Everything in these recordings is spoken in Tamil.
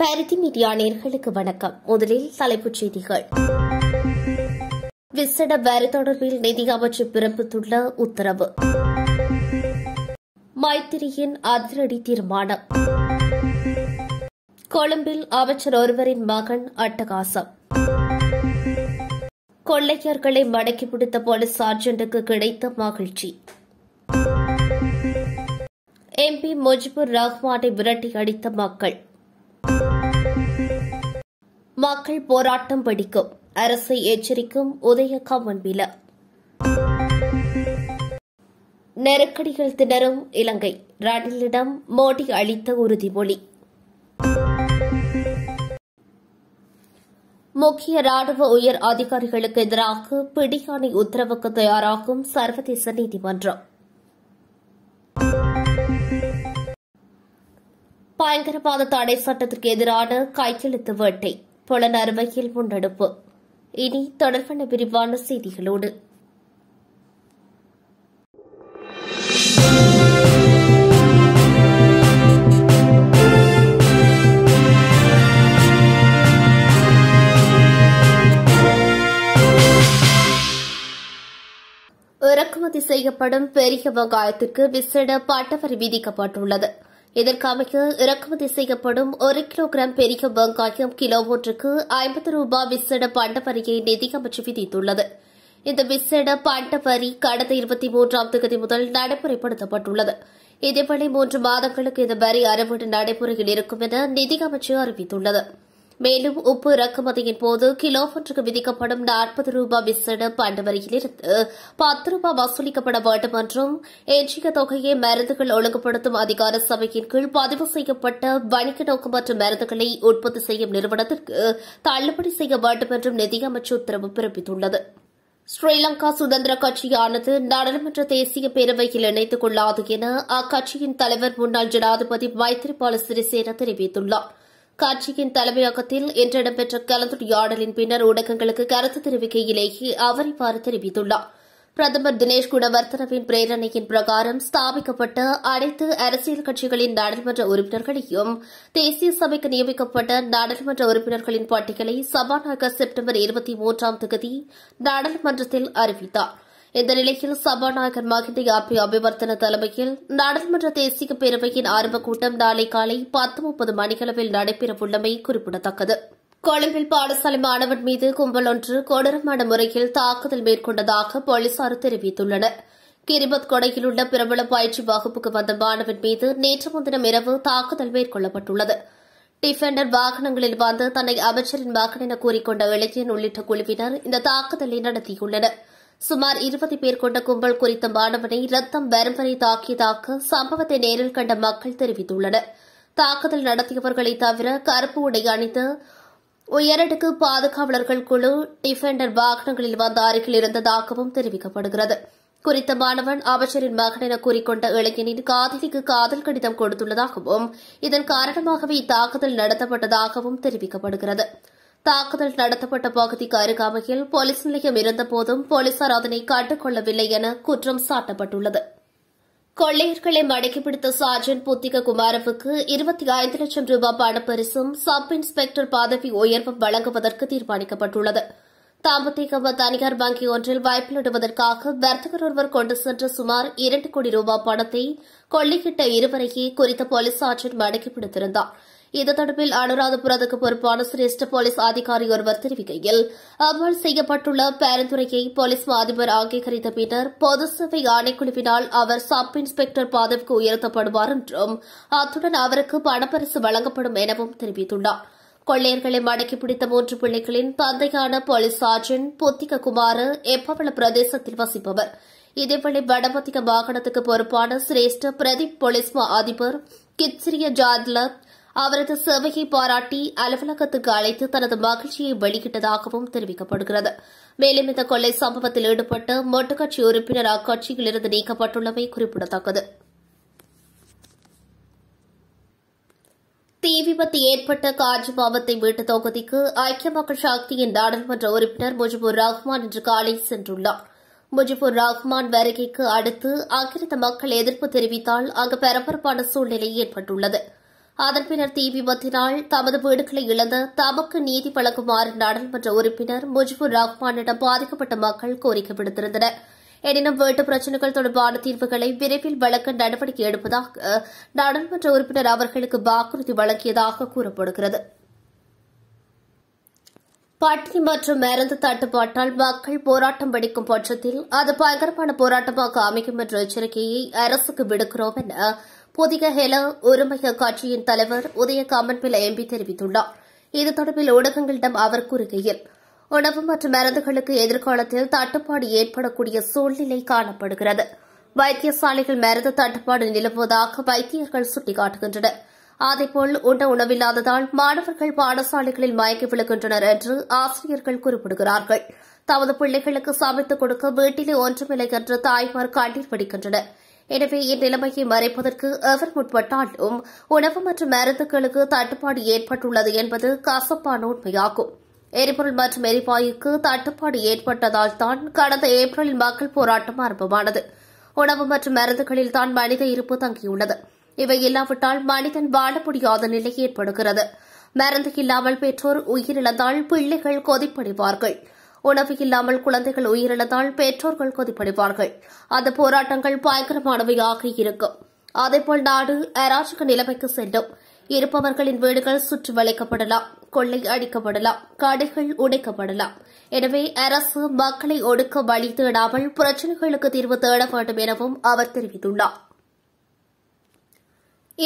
பாரதி மீடியா நேர்களுக்கு வணக்கம் முதலில் தலைப்புச் செய்திகள் விசட வரி தொடர்பில் நிதி அமைச்சர் பிறப்பித்துள்ள உத்தரவு மைத்திரியின் அதிரடி தீர்மானம் கொழும்பில் அமைச்சர் ஒருவரின் மகன் அட்டகாசம் கொள்ளையர்களை மடக்கி பிடித்த போலீஸ் சார்ஜென்ட்டுக்கு கிடைத்த மகிழ்ச்சி எம்பி முஜிபுர் ரஹ்மானை விரட்டி அடித்த மக்கள் மக்கள் போராட்டம் படிக்கும் அரசை எச்சரிக்கும் உதய கவன்வில நெருக்கடிகள் திணறும் இலங்கை ரணிலிடம் மோடி அளித்த உறுதிமொழி முக்கிய ராணுவ உயர் அதிகாரிகளுக்கு எதிராக பிடியாணை உத்தரவுக்கு தயாராகும் சர்வதேச நீதிமன்றம் பயங்கரவாத தடை சட்டத்திற்கு எதிரான கையெழுத்து வேட்டை புலன் அருமையில் முன்னெடுப்பு இனி தொடர்பான விரிவான செய்திகளோடு இறக்குமதி செய்யப்படும் பெரிய வெங்காயத்திற்கு விசேட பட்டவரி விதிக்கப்பட்டுள்ளது இதற்கமைய இறக்குமதி செய்யப்படும் ஒரு கிலோகிராம் பெரிய வெங்காயம் கிலோ ஒன்றுக்கு ஐம்பது ரூபாய் விசேட பண்ட வரியை நிதியமைச்சு விதித்துள்ளது இந்த விசேட பண்ட வரி கடந்த இருபத்தி மூன்றாம் தேதி முதல் நடைமுறைப்படுத்தப்பட்டுள்ளது இதேபடி மூன்று மாதங்களுக்கு இந்த வரி அறவீடு நடைமுறையில் இருக்கும் என நிதியமைச்சு அறிவித்துள்ளது மேலும் உப்பு இறக்குமதியின் போது கிலோமீட்டருக்கு விதிக்கப்படும் நாற்பது ரூபாய் விசேட பண்டு பத்து ரூபாய் வசூலிக்கப்பட வேண்டும் என்றும் எஞ்சிய தொகையை மருந்துகள் ஒழுங்குபடுத்தும் அதிகார சபையின் கீழ் பதிவு செய்யப்பட்ட வணிக மற்றும் மருந்துகளை உற்பத்தி செய்யும் நிறுவனத்திற்கு தள்ளுபடி செய்ய வேண்டும் என்றும் நிதியமைச்சர் உத்தரவு பிறப்பித்துள்ளது ஸ்ரீலங்கா சுதந்திர கட்சியானது நாடாளுமன்ற தேசிய பேரவையில் இணைத்துக் கொள்ளாது என அக்கட்சியின் தலைவர் முன்னாள் ஜனாதிபதி மைத்ரிபால சிறிசேன தெரிவித்துள்ளாா் கட்சியின் தலைமையகத்தில் இன்று இடம்பெற்ற கலந்துரையாடலின் பின்னர் ஊடகங்களுக்கு கருத்து தெரிவிக்கையிலேயே அவர் இவ்வாறு தெரிவித்துள்ளார் பிரதமர் தினேஷ் குணவர்த்தனவின் பிரேரணையின் பிரகாரம் ஸ்தாபிக்கப்பட்ட அனைத்து அரசியல் கட்சிகளின் நாடாளுமன்ற உறுப்பினர்களையும் தேசிய சபைக்கு நியமிக்கப்பட்ட நாடாளுமன்ற உறுப்பினர்களின் பட்டியலை சபாநாயகர் செப்டம்பர் இருபத்தி மூன்றாம் தேதி நாடாளுமன்றத்தில் அறிவித்தாா் இந்த நிலையில் சபாநாயகர் மகிந்த யாபி அபிவர்த்தன தலைமையில் நாடாளுமன்ற தேசிய பேரவையின் ஆரம்ப கூட்டம் நாளை காலை பத்து முப்பது மணிகளவில் நடைபெறவுள்ளமை குறிப்பிடத்தக்கது கொழும்பில் பாடசாலை மாணவன் மீது கும்பல் ஒன்று கொடூரமான முறையில் தாக்குதல் மேற்கொண்டதாக போலீசார் தெரிவித்துள்ளனர் கிரிபத் கொடையில் உள்ள பிரபல பயிற்சி வகுப்புக்கு வந்த மாணவன் மீது நேற்று முன்தினம் இரவு தாக்குதல் மேற்கொள்ளப்பட்டுள்ளது டிஃபெண்டர் வாகனங்களில் வந்து தன்னை அமைச்சரின் மகன் என கூறிக்கொண்ட இளைஞன் உள்ளிட்ட குழுவினர் இந்த தாக்குதலை நடத்தியுள்ளனா் சுமார் இருபது பேர் கொண்ட கும்பல் குறித்த மாணவனை ரத்தம் வரம்பரை தாக்கியதாக சம்பவத்தை நேரில் கண்ட மக்கள் தெரிவித்துள்ளனர் தாக்குதல் நடத்தியவர்களை தவிர கருப்பு உடை அணிந்த உயரடுக்கு பாதுகாவலர்கள் குழு டிஃபெண்டர் வாகனங்களில் வந்த அருகில் இருந்ததாகவும் தெரிவிக்கப்படுகிறது குறித்த மாணவன் அமைச்சரின் மகன் என கூறிக்கொண்ட இளைஞனின் காதலிக்கு காதல் கடிதம் கொடுத்துள்ளதாகவும் இதன் காரணமாகவே இத்தாக்குதல் நடத்தப்பட்டதாகவும் தெரிவிக்கப்படுகிறது தாக்குதல் நடத்தப்பட்ட பகுதிக்கு அருகாமையில் போலீஸ் நிலையம் இருந்தபோதும் போலீசார் அதனை கொள்ளவில்லை என குற்றம் சாட்டப்பட்டுள்ளது கொள்ளையர்களை மடக்கி பிடித்த சார்ஜன் புத்திக குமாரவுக்கு இருபத்தி ஐந்து லட்சம் ரூபாய் பணப்பரிசும் சப் இன்ஸ்பெக்டர் பதவி உயர்வும் வழங்குவதற்கு தீர்மானிக்கப்பட்டுள்ளது தாம்பத்தீகம் தனியார் வங்கி ஒன்றில் வாய்ப்பிலிடுவதற்காக வர்த்தகர் ஒருவர் கொண்டு சென்ற சுமார் இரண்டு கோடி ரூபாய் பணத்தை கொள்ளையிட்ட இருவரையே குறித்த போலீஸ் சார்ஜன் மடக்கி இது தொடர்பில் அனுராதபுரத்துக்கு பொறுப்பான சிரேஷ்ட போலீஸ் அதிகாரி ஒருவர் தெரிவிக்கையில் அமல் செய்யப்பட்டுள்ள பேரந்துரையை போலீஸ் அதிபர் அங்கீகரித்த பின்னர் பொது சேவை ஆணைக்குழுவினால் அவர் சப் இன்ஸ்பெக்டர் பதவிக்கு உயர்த்தப்படுவார் என்றும் அத்துடன் அவருக்கு பணப்பரிசு வழங்கப்படும் எனவும் தெரிவித்துள்ளார் கொள்ளையர்களை மடக்கி பிடித்த மூன்று பிள்ளைகளின் தந்தையான போலீஸ் சார்ஜன் பொத்திக குமார் எப்பவள பிரதேசத்தில் வசிப்பவர் இதேவேளை வடமத்திக மாகாணத்துக்கு பொறுப்பான சிரேஷ்ட பிரதீப் போலீஸ் அதிபர் கிச்சிரிய ஜாத்லத் அவரது சேவையை பாராட்டி அலுவலகத்துக்கு அழைத்து தனது மகிழ்ச்சியை வெளியிட்டதாகவும் தெரிவிக்கப்படுகிறது மேலும் இந்த கொள்ளை சம்பவத்தில் ஈடுபட்டு மொட்டுக்கட்சி உறுப்பினர் அக்கட்சியிலிருந்து நீக்கப்பட்டுள்ளமை குறிப்பிடத்தக்கது தீ விபத்து ஏற்பட்ட காஞ்சி மாவத்தை வீட்டு தொகுதிக்கு ஐக்கிய மக்கள் சக்தியின் நாடாளுமன்ற உறுப்பினர் முஜிபூர் ரஹ்மான் இன்று காலை சென்றுள்ளார் முஜிபூர் ரஹ்மான் வருகைக்கு அடுத்து அங்கிருந்த மக்கள் எதிர்ப்பு தெரிவித்தால் அங்கு பரபரப்பான சூழ்நிலை ஏற்பட்டுள்ளது அதன் பின்னர் தீ விபத்தினால் தமது வீடுகளை இழந்த தமக்கு நீதி வழங்குமாறு நாடாளுமன்ற உறுப்பினர் முஜிபுர் ரஹ்மானிடம் பாதிக்கப்பட்ட மக்கள் கோரிக்கை விடுத்திருந்தனர் எனினும் வீட்டு பிரச்சினைகள் தொடர்பான தீர்வுகளை விரைவில் வழங்க நடவடிக்கை எடுப்பதாக நாடாளுமன்ற உறுப்பினர் அவர்களுக்கு வாக்குறுதி வழங்கியதாக கூறப்படுகிறது பட்டினி மற்றும் மருந்து தட்டுப்பாட்டால் மக்கள் போராட்டம் வெடிக்கும் பட்சத்தில் அது பயங்கரமான போராட்டமாக அமைக்கும் என்ற எச்சரிக்கையை அரசுக்கு விடுக்கிறோம் என புதிய ஹெல ஒருமைய கட்சியின் தலைவர் உதய காமன்பில எம்பி தெரிவித்துள்ளார் இது தொடர்பில் ஊடகங்களிடம் அவர் கூறுகையில் உணவு மற்றும் மருந்துகளுக்கு எதிர்காலத்தில் தட்டுப்பாடு ஏற்படக்கூடிய சூழ்நிலை காணப்படுகிறது வைத்தியசாலைகள் மருந்து தட்டுப்பாடு நிலவுவதாக வைத்தியர்கள் சுட்டிக்காட்டுகின்றனர் அதேபோல் உண்ட உணவில்லாததால் மாணவர்கள் பாடசாலைகளில் மயக்கி விழுகின்றனர் என்று ஆசிரியர்கள் குறிப்பிடுகிறார்கள் தமது பிள்ளைகளுக்கு சமைத்துக் கொடுக்க வீட்டிலே ஒன்றுமில்லை என்று தாய்மார் கண்ணீர் படிக்கின்றனா் எனவே இந்நிலைமையை மறைப்பதற்கு எவர் முற்பட்டாலும் உணவு மற்றும் மருந்துகளுக்கு தட்டுப்பாடு ஏற்பட்டுள்ளது என்பது கசப்பான உண்மையாகும் எரிபொருள் மற்றும் எரிவாயுக்கு தட்டுப்பாடு ஏற்பட்டதால் தான் கடந்த ஏப்ரலில் மக்கள் போராட்டம் ஆரம்பமானது உணவு மற்றும் மருந்துகளில் தான் மனித இருப்பு தங்கியுள்ளது இவை இல்லாவிட்டால் மனிதன் வாழ முடியாத நிலை ஏற்படுகிறது மருந்து இல்லாமல் பெற்றோர் உயிரிழந்தால் பிள்ளைகள் கொதிப்படைவார்கள் உணவு இல்லாமல் குழந்தைகள் உயிரிழந்தால் பெற்றோர்கள் கொதிப்படுவார்கள் அந்த போராட்டங்கள் பயங்கரமானவையாக இருக்கும் அதேபோல் நாடு அராஜக நிலைமைக்கு செல்லும் இருப்பவர்களின் வீடுகள் சுற்றி வளைக்கப்படலாம் கொள்ளை அடிக்கப்படலாம் கடைகள் உடைக்கப்படலாம் எனவே அரசு மக்களை ஒடுக்க வழி தேடாமல் பிரச்சினைகளுக்கு தீர்வு தேட வேண்டும் எனவும் அவர் தெரிவித்துள்ளாா்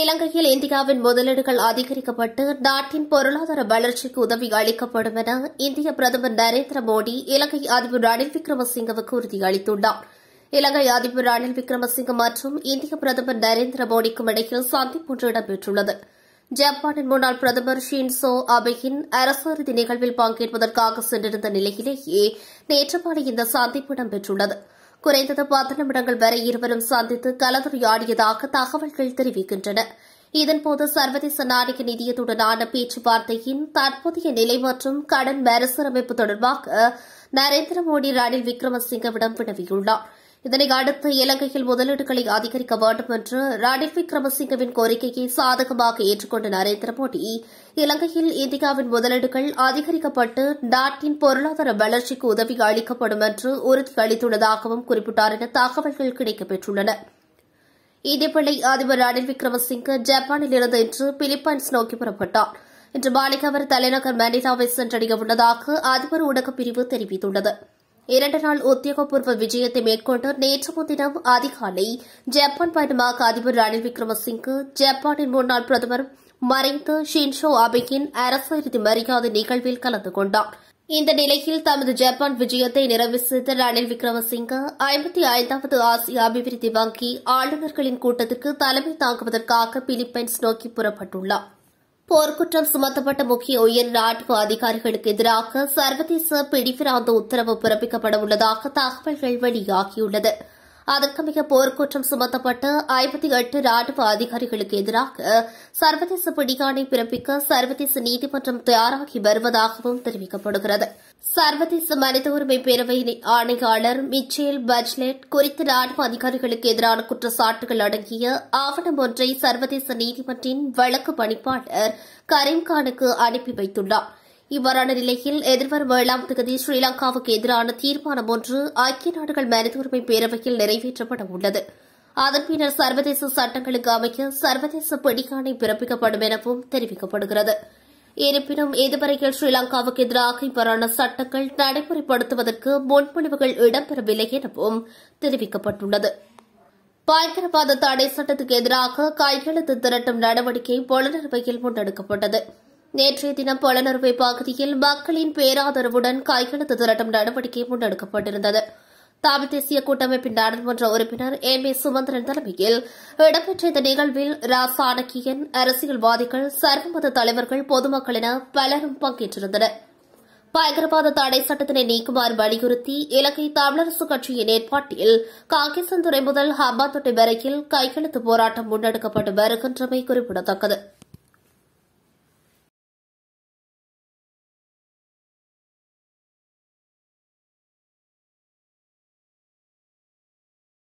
இலங்கையில் இந்தியாவின் முதலீடுகள் அதிகரிக்கப்பட்டு நாட்டின் பொருளாதார வளர்ச்சிக்கு உதவி அளிக்கப்படும் என இந்திய பிரதமர் நரேந்திர மோடி இலங்கை அதிபர் ரணில் விக்ரமசிங்கவுக்கு உறுதியளித்துள்ளார் இலங்கை அதிபர் ரணில் விக்ரமசிங்க மற்றும் இந்திய பிரதமர் நரேந்திர மோடிக்கும் இடையில் சந்திப்பு ஒன்று இடம்பெற்றுள்ளது ஜப்பானின் முன்னாள் பிரதமர் ஷின்சோ அபேயின் அரசுறுதி நிகழ்வில் பங்கேற்பதற்காக சென்றிருந்த நிலையிலேயே நேற்று மாலை இந்த சந்திப்பு இடம்பெற்றுள்ளது குறைந்தது பத்து நிமிடங்கள் வரை இருவரும் சந்தித்து கலந்துரையாடியதாக தகவல்கள் தெரிவிக்கின்றன இதன்போது சர்வதேச நாணய நிதியத்துடனான பேச்சுவார்த்தையின் தற்போதைய நிலை மற்றும் கடன் மறுசீரமைப்பு தொடர்பாக நரேந்திர மோடி ரணில் விக்ரமசிங்கவிடம் வினவியுள்ளாா் இதனை அடுத்து இலங்கையில் முதலீடுகளை அதிகரிக்க வேண்டும் என்று ரணில் விக்ரமசிங்கவின் கோரிக்கையை சாதகமாக ஏற்றுக்கொண்ட நரேந்திர மோடி இலங்கையில் இந்தியாவின் முதலீடுகள் அதிகரிக்கப்பட்டு நாட்டின் பொருளாதார வளர்ச்சிக்கு உதவி அளிக்கப்படும் என்று அளித்துள்ளதாகவும் குறிப்பிட்டார் என தகவல்கள் கிடைக்கப்பெற்றுள்ளன இதேவேளை அதிபர் ரணில் விக்ரமசிங்கே ஜப்பானில் இருந்து இன்று பிலிப்பைன்ஸ் நோக்கி புறப்பட்டார் இன்று மாலை அவர் தலைநகர் மனிதாவை சென்றடைய உள்ளதாக அதிபர் ஊடகப் பிரிவு தெரிவித்துள்ளது இரண்டு நாள் உத்தியோகபூர்வ விஜயத்தை மேற்கொண்டு நேற்று முன்தினம் அதிகாலை ஜப்பான் பயணமாக அதிபர் ரணில் விக்ரமசிங்கு ஜப்பானின் முன்னாள் பிரதமர் மறைந்த ஷின்ஷோ அபேயின் அரசு இறுதி மரியாதை நிகழ்வில் கலந்து கொண்டார் இந்த நிலையில் தமது ஜப்பான் விஜயத்தை செய்த ரணில் விக்ரமசிங்க ஐம்பத்தி ஐந்தாவது ஆசிய அபிவிருத்தி வங்கி ஆளுநர்களின் கூட்டத்திற்கு தலைமை தாங்குவதற்காக பிலிப்பைன்ஸ் நோக்கி புறப்பட்டுள்ளாா் போர்க்குற்றம் சுமத்தப்பட்ட முக்கிய உயர் நாட்டு அதிகாரிகளுக்கு எதிராக சர்வதேச பிடிபிராந்த உத்தரவு பிறப்பிக்கப்பட உள்ளதாக தகவல்கள் வெளியாகியுள்ளன அதற்கமைய போர்க்குற்றம் சுமத்தப்பட்ட ஐம்பத்தி எட்டு ராணுவ அதிகாரிகளுக்கு எதிராக சர்வதேச பிடிக்காணை பிறப்பிக்க சர்வதேச நீதிமன்றம் தயாராகி வருவதாகவும் தெரிவிக்கப்படுகிறது சர்வதேச மனித உரிமை பேரவை ஆணையாளர் மிச்சேல் பஜ்லெட் குறித்த ராணுவ அதிகாரிகளுக்கு எதிரான குற்றச்சாட்டுகள் அடங்கிய ஆவணம் ஒன்றை சர்வதேச நீதிமன்றின் வழக்கு பணிப்பாளர் கரீம்கானுக்கு அனுப்பி வைத்துள்ளாா் இவ்வாறான நிலையில் எதிர்வரும் ஏழாம் தேதி ஸ்ரீலங்காவுக்கு எதிரான தீர்மானம் ஒன்று ஐக்கிய நாடுகள் மனித உரிமை பேரவையில் நிறைவேற்றப்பட உள்ளது அதன் பின்னர் சர்வதேச சட்டங்களுக்கு அமைக்க சர்வதேச பிடிக்காணை பிறப்பிக்கப்படும் எனவும் தெரிவிக்கப்படுகிறது இருப்பினும் இதுவரையில் ஸ்ரீலங்காவுக்கு எதிராக இவ்வாறான சட்டங்கள் நடைமுறைப்படுத்துவதற்கு முன்மொழிவுகள் இடம்பெறவில்லை எனவும் தெரிவிக்கப்பட்டுள்ளது பயங்கரவாத தடை சட்டத்துக்கு எதிராக கையெழுத்து திரட்டும் நடவடிக்கை பொலனறுவையில் முன்னெடுக்கப்பட்டது நேற்றைய தினம் பொலனறுவை பகுதியில் மக்களின் பேராதரவுடன் கையெழுத்து திரட்டும் நடவடிக்கை முன்னெடுக்கப்பட்டிருந்தது தமிழ் தேசிய கூட்டமைப்பின் நாடாளுமன்ற உறுப்பினர் எம் ஏ சுமந்திரன் தலைமையில் இடம்பெற்ற இந்த நிகழ்வில் ராசாணக்கியன் அரசியல்வாதிகள் சர்வமத தலைவர்கள் பொதுமக்கள் என பலரும் பங்கேற்றிருந்தனர் பயங்கரவாத தடை சட்டத்தினை நீக்குமாறு வலியுறுத்தி இலங்கை தமிழரசு கட்சியின் ஏற்பாட்டில் துறை முதல் ஹம்பாந்தோட்டை வரையில் கையெழுத்து போராட்டம் முன்னெடுக்கப்பட்டு வருகின்றமை குறிப்பிடத்தக்கது